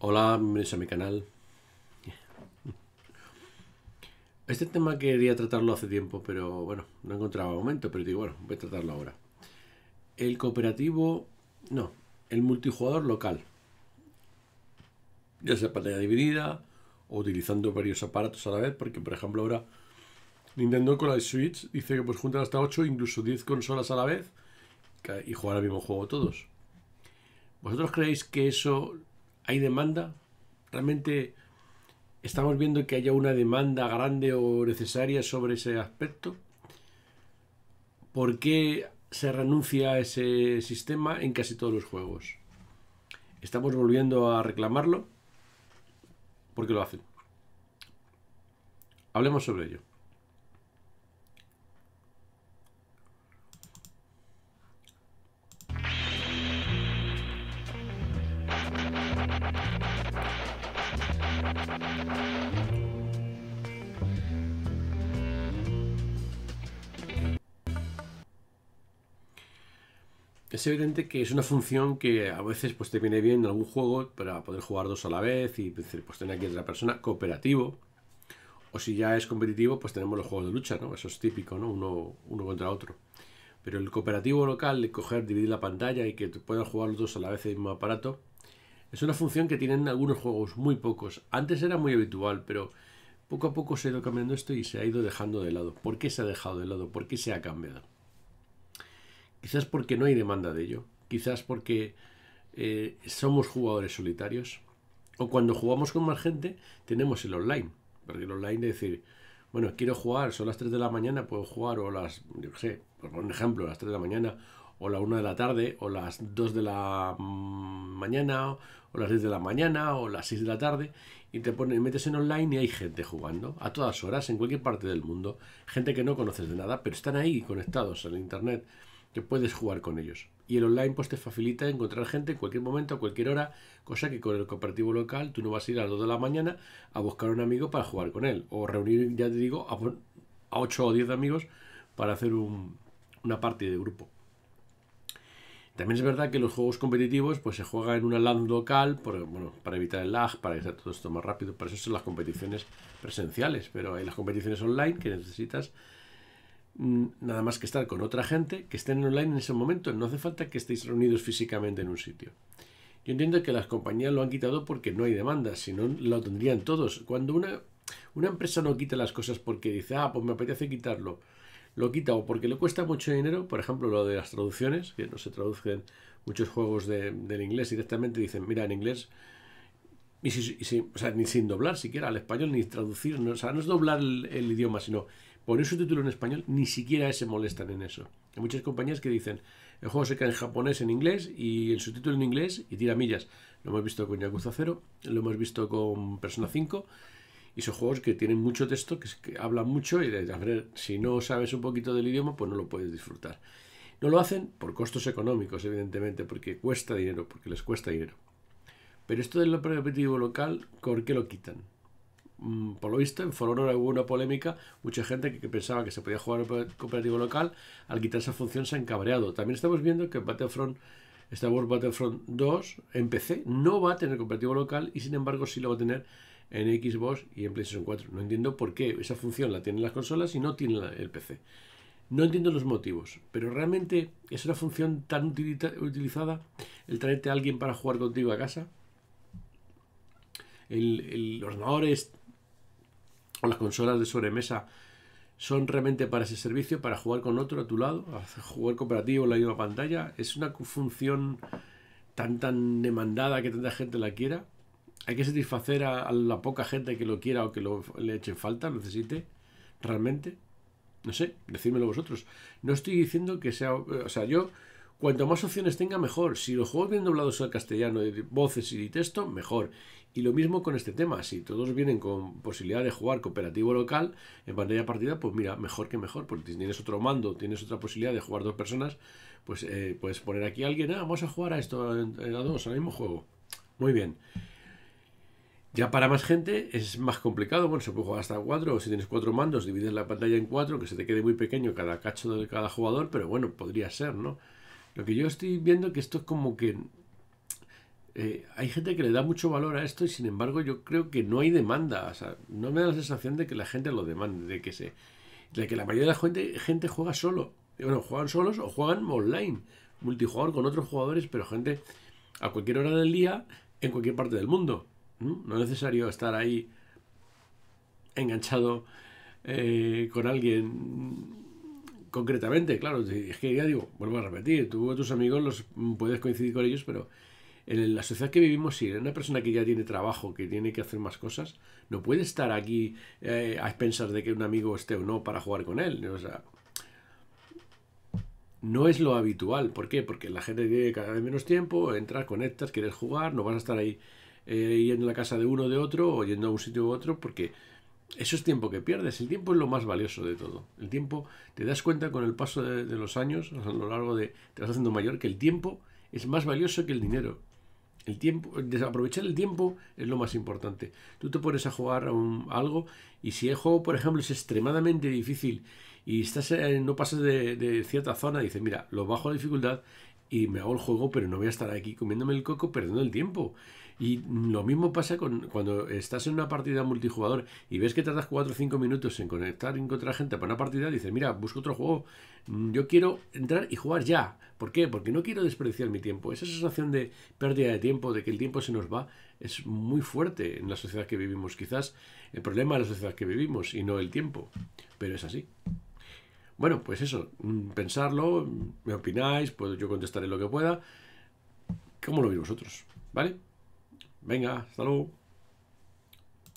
Hola, bienvenidos a mi canal. Este tema quería tratarlo hace tiempo, pero bueno, no encontraba momento, pero digo, bueno, voy a tratarlo ahora. El cooperativo, no, el multijugador local. Ya sea pantalla dividida o utilizando varios aparatos a la vez, porque por ejemplo ahora Nintendo con la Switch dice que pues juntan hasta 8, incluso 10 consolas a la vez y jugar al mismo juego todos. ¿Vosotros creéis que eso ¿Hay demanda? ¿Realmente estamos viendo que haya una demanda grande o necesaria sobre ese aspecto? ¿Por qué se renuncia a ese sistema en casi todos los juegos? ¿Estamos volviendo a reclamarlo? ¿Por qué lo hacen? Hablemos sobre ello. es evidente que es una función que a veces pues, te viene bien en algún juego para poder jugar dos a la vez y pues, pues, tener aquí otra persona cooperativo. O si ya es competitivo, pues tenemos los juegos de lucha, ¿no? Eso es típico, ¿no? Uno, uno contra otro. Pero el cooperativo local, de coger, dividir la pantalla y que puedan jugar los dos a la vez en el mismo aparato, es una función que tienen algunos juegos, muy pocos. Antes era muy habitual, pero poco a poco se ha ido cambiando esto y se ha ido dejando de lado. ¿Por qué se ha dejado de lado? ¿Por qué se ha cambiado? Quizás porque no hay demanda de ello, quizás porque eh, somos jugadores solitarios o cuando jugamos con más gente tenemos el online, porque el online es decir, bueno, quiero jugar, son las 3 de la mañana, puedo jugar o las, yo sé, por un ejemplo, las 3 de la mañana o la 1 de la tarde o las 2 de la mañana o las 10 de la mañana o las 6 de la tarde y te pones, metes en online y hay gente jugando a todas horas en cualquier parte del mundo, gente que no conoces de nada, pero están ahí conectados al internet que puedes jugar con ellos. Y el online pues te facilita encontrar gente en cualquier momento, a cualquier hora, cosa que con el cooperativo local tú no vas a ir a las 2 de la mañana a buscar un amigo para jugar con él, o reunir, ya te digo, a, ocho 8 o 10 amigos para hacer un, una parte de grupo. También es verdad que los juegos competitivos pues, se juega en una LAN local bueno, para evitar el lag, para hacer todo esto más rápido. Para eso son las competiciones presenciales, pero hay las competiciones online que necesitas Mm, nada más que estar con otra gente que estén online en ese momento. No hace falta que estéis reunidos físicamente en un sitio. Yo entiendo que las compañías lo han quitado porque no hay demanda, si no lo tendrían todos. Cuando una, una empresa no quita las cosas porque dice, ah, pues me apetece quitarlo, lo quita o porque le cuesta mucho dinero, por ejemplo, lo de las traducciones, que no se traducen muchos juegos del inglés directamente, dicen, mira, en inglés ni sin doblar siquiera al español, ni traducir, o sea, no es doblar el, idioma, sino poner su título en español, ni siquiera se molestan en eso. Hay muchas compañías que dicen, el juego se cae en japonés, en inglés, y el subtítulo en inglés, y tira millas. Lo hemos visto con Yakuza 0, lo hemos visto con Persona 5, y son juegos que tienen mucho texto, que, hablan mucho, y si no sabes un poquito del idioma, pues no lo puedes disfrutar. No lo hacen por costos económicos, evidentemente, porque cuesta dinero, porque les cuesta dinero. Pero esto del operativo local, ¿por qué lo quitan? Mm, por lo visto, en For Honor hubo una polémica, mucha gente que, pensaba que se podía jugar cooperativo local, al quitar esa función se ha encabreado, También estamos viendo que Battlefront, Star Wars Battlefront 2 en PC no va a tener cooperativo local y sin embargo sí lo va a tener en Xbox y en PlayStation 4. No entiendo por qué esa función la tienen las consolas y no tiene el PC. No entiendo los motivos, pero realmente es una función tan utilizada el traerte a alguien para jugar contigo a casa. El, el ordenador es o las consolas de sobremesa son realmente para ese servicio, para jugar con otro a tu lado, jugar cooperativo en la misma pantalla. Es una función tan tan demandada que tanta gente la quiera. Hay que satisfacer a, la poca gente que lo quiera o que lo, le eche falta, necesite, realmente. No sé, decídmelo vosotros. No estoy diciendo que sea... O sea, yo Cuanto más opciones tenga, mejor. Si los juegos vienen doblados al castellano, de voces y texto, mejor. Y lo mismo con este tema. Si todos vienen con posibilidad de jugar cooperativo local en pantalla partida, pues mira, mejor que mejor. Porque tienes otro mando, tienes otra posibilidad de jugar dos personas, pues eh, puedes poner aquí a alguien, ah, vamos a jugar a esto, en a dos, al mismo juego. Muy bien. Ya para más gente es más complicado, bueno, se puede jugar hasta cuatro, o si tienes cuatro mandos, divides la pantalla en cuatro, que se te quede muy pequeño cada cacho de cada jugador, pero bueno, podría ser, ¿no? Lo que yo estoy viendo es que esto es como que eh, hay gente que le da mucho valor a esto y sin embargo yo creo que no hay demanda. O sea, no me da la sensación de que la gente lo demande, de que se, de que la mayoría de la gente, gente juega solo. Bueno, juegan solos o juegan online, multijugador con otros jugadores, pero gente a cualquier hora del día, en cualquier parte del mundo. No, es necesario estar ahí enganchado eh, con alguien concretamente, claro, es que ya digo, vuelvo a repetir, tú tus amigos los mm, puedes coincidir con ellos, pero en la sociedad que vivimos, si una persona que ya tiene trabajo, que tiene que hacer más cosas, no puede estar aquí eh, a expensas de que un amigo esté o no para jugar con él. no es lo habitual. ¿Por qué? Porque la gente tiene cada vez menos tiempo, entras, conectas, quieres jugar, no vas a estar ahí eh, yendo a la casa de uno o de otro o yendo a un sitio u otro porque eso es tiempo que pierdes. El tiempo es lo más valioso de todo. El tiempo, te das cuenta con el paso de, los años, a lo largo de, te vas haciendo mayor, que el tiempo es más valioso que el dinero. El tiempo, desaprovechar el tiempo es lo más importante. Tú te pones a jugar a, un, algo y si el juego, por ejemplo, es extremadamente difícil y estás no pasas de, cierta zona, dices, mira, lo bajo la dificultad y me hago el juego, pero no voy a estar aquí comiéndome el coco perdiendo el tiempo. Y lo mismo pasa con cuando estás en una partida multijugador y ves que tardas 4 o 5 minutos en conectar y encontrar gente para una partida, dices, mira, busco otro juego, mm, yo quiero entrar y jugar ya. ¿Por qué? Porque no quiero desperdiciar mi tiempo. Esa sensación de pérdida de tiempo, de que el tiempo se nos va, es muy fuerte en la sociedad que vivimos. Quizás el problema es la sociedad que vivimos y no el tiempo, pero es así. Bueno, pues eso, mm, pensarlo, me opináis, pues yo contestaré lo que pueda. ¿Cómo lo veis vosotros? ¿Vale? Venga, hasta luego.